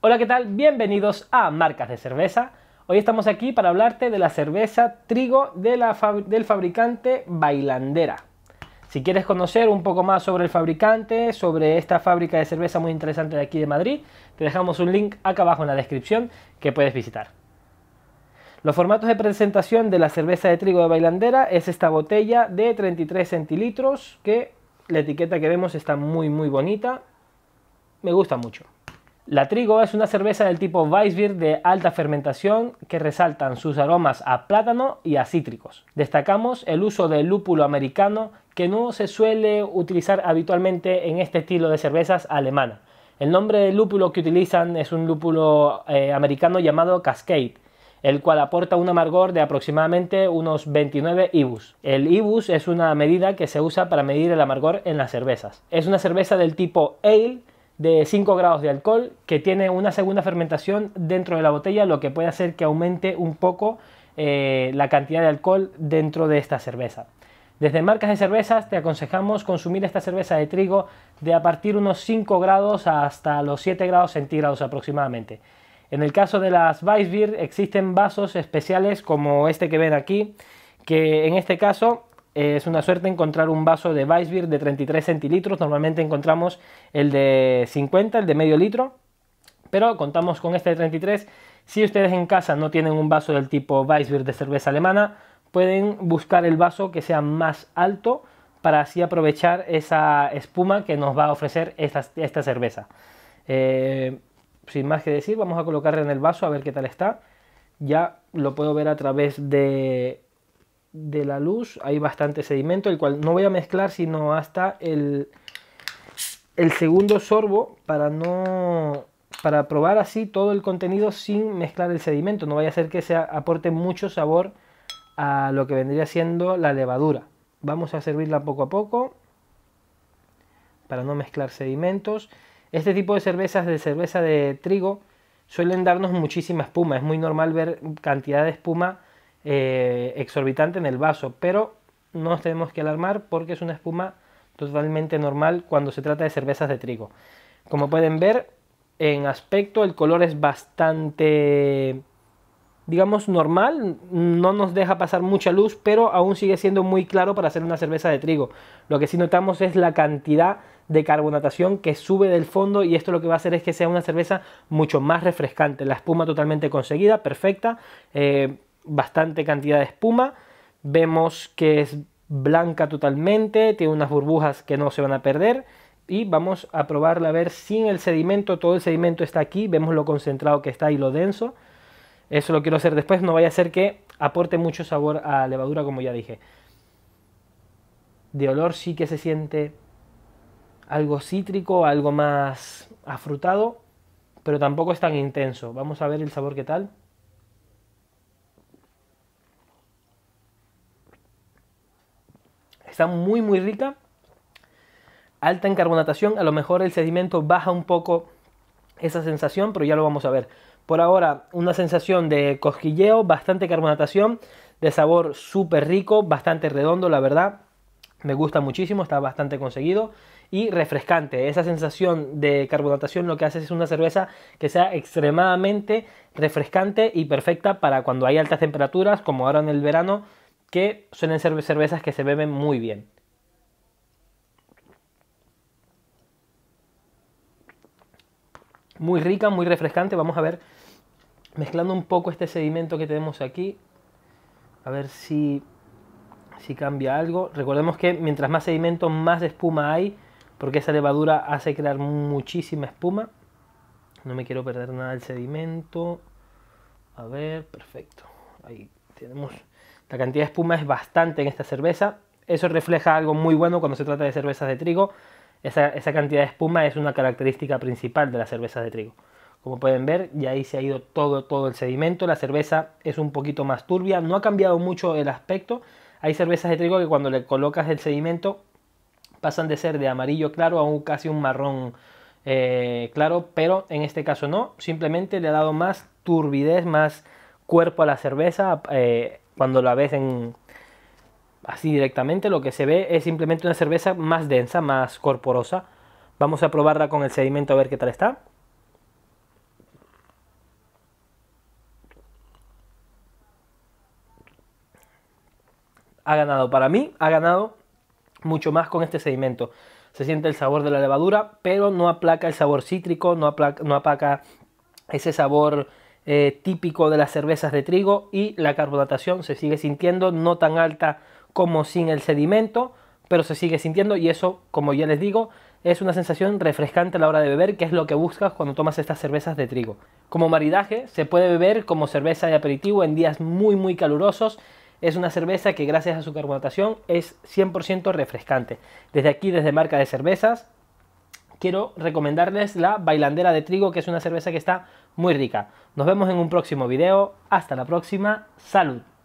Hola, ¿qué tal? Bienvenidos a Marcas de Cerveza. Hoy estamos aquí para hablarte de la cerveza trigo de la del fabricante Bailandera. Si quieres conocer un poco más sobre el fabricante, sobre esta fábrica de cerveza muy interesante de aquí de Madrid, te dejamos un link acá abajo en la descripción que puedes visitar. Los formatos de presentación de la cerveza de trigo de Bailandera es esta botella de 33 centilitros que la etiqueta que vemos está muy muy bonita. Me gusta mucho. La Trigo es una cerveza del tipo Weissbier de alta fermentación que resaltan sus aromas a plátano y a cítricos. Destacamos el uso del lúpulo americano que no se suele utilizar habitualmente en este estilo de cervezas alemana. El nombre del lúpulo que utilizan es un lúpulo eh, americano llamado Cascade, el cual aporta un amargor de aproximadamente unos 29 IBUs. El IBUs es una medida que se usa para medir el amargor en las cervezas. Es una cerveza del tipo ale de 5 grados de alcohol que tiene una segunda fermentación dentro de la botella, lo que puede hacer que aumente un poco eh, la cantidad de alcohol dentro de esta cerveza. Desde marcas de cervezas te aconsejamos consumir esta cerveza de trigo de a partir unos 5 grados hasta los 7 grados centígrados aproximadamente. En el caso de las Weissbier existen vasos especiales como este que ven aquí, que en este caso eh, es una suerte encontrar un vaso de Weissbier de 33 centilitros. Normalmente encontramos el de 50, el de medio litro. Pero contamos con este de 33. Si ustedes en casa no tienen un vaso del tipo Weissbier de cerveza alemana, pueden buscar el vaso que sea más alto para así aprovechar esa espuma que nos va a ofrecer esta, cerveza. Eh, sin más que decir, vamos a colocarle en el vaso a ver qué tal está. Ya lo puedo ver a través de de la luz hay bastante sedimento, el cual no voy a mezclar sino hasta el, el segundo sorbo para no para probar así todo el contenido sin mezclar el sedimento. No vaya a ser que se aporte mucho sabor a lo que vendría siendo la levadura. Vamos a servirla poco a poco para no mezclar sedimentos. Este tipo de cervezas de cerveza de trigo suelen darnos muchísima espuma. Es muy normal ver cantidad de espuma eh, exorbitante en el vaso, pero no nos tenemos que alarmar porque es una espuma totalmente normal cuando se trata de cervezas de trigo. Como pueden ver, en aspecto el color es bastante, digamos, normal, no nos deja pasar mucha luz, pero aún sigue siendo muy claro para hacer una cerveza de trigo. Lo que sí notamos es la cantidad de carbonatación que sube del fondo y esto lo que va a hacer es que sea una cerveza mucho más refrescante. La espuma totalmente conseguida, perfecta. Eh, bastante cantidad de espuma. Vemos que es blanca totalmente, tiene unas burbujas que no se van a perder. Y vamos a probarla a ver sin el sedimento, todo el sedimento está aquí, vemos lo concentrado que está y lo denso. Eso lo quiero hacer después, no vaya a ser que aporte mucho sabor a levadura como ya dije. De olor sí que se siente algo cítrico, algo más afrutado, pero tampoco es tan intenso. Vamos a ver el sabor que tal. está muy muy rica, alta en carbonatación, a lo mejor el sedimento baja un poco esa sensación, pero ya lo vamos a ver. Por ahora, una sensación de cosquilleo, bastante carbonatación, de sabor súper rico, bastante redondo, la verdad. Me gusta muchísimo, está bastante conseguido y refrescante. Esa sensación de carbonatación lo que hace es una cerveza que sea extremadamente refrescante y perfecta para cuando hay altas temperaturas, como ahora en el verano, que suelen ser cervezas que se beben muy bien. Muy rica, muy refrescante. Vamos a ver, mezclando un poco este sedimento que tenemos aquí, a ver si, si cambia algo. Recordemos que mientras más sedimento, más espuma hay, porque esa levadura hace crear muchísima espuma. No me quiero perder nada del sedimento. A ver, perfecto. Ahí tenemos la cantidad de espuma es bastante en esta cerveza. Eso refleja algo muy bueno cuando se trata de cervezas de trigo. Esa, cantidad de espuma es una característica principal de las cervezas de trigo. Como pueden ver, ya ahí se ha ido todo, todo el sedimento. La cerveza es un poquito más turbia. No ha cambiado mucho el aspecto. Hay cervezas de trigo que cuando le colocas el sedimento pasan de ser de amarillo claro a un casi un marrón eh, claro, pero en este caso no, simplemente le ha dado más turbidez, más cuerpo a la cerveza, eh, cuando la ves así directamente, lo que se ve es simplemente una cerveza más densa, más corporosa. Vamos a probarla con el sedimento a ver qué tal está. Ha ganado para mí, ha ganado mucho más con este sedimento. Se siente el sabor de la levadura, pero no aplaca el sabor cítrico, no no aplaca ese sabor eh, típico de las cervezas de trigo y la carbonatación se sigue sintiendo no tan alta como sin el sedimento, pero se sigue sintiendo y eso, como ya les digo, es una sensación refrescante a la hora de beber, que es lo que buscas cuando tomas estas cervezas de trigo. Como maridaje, se puede beber como cerveza de aperitivo en días muy muy calurosos. Es una cerveza que gracias a su carbonatación es 100% refrescante. Desde aquí, desde Marca de Cervezas, quiero recomendarles la Bailandera de Trigo, que es una cerveza que está muy rica. Nos vemos en un próximo video. Hasta la próxima. Salud.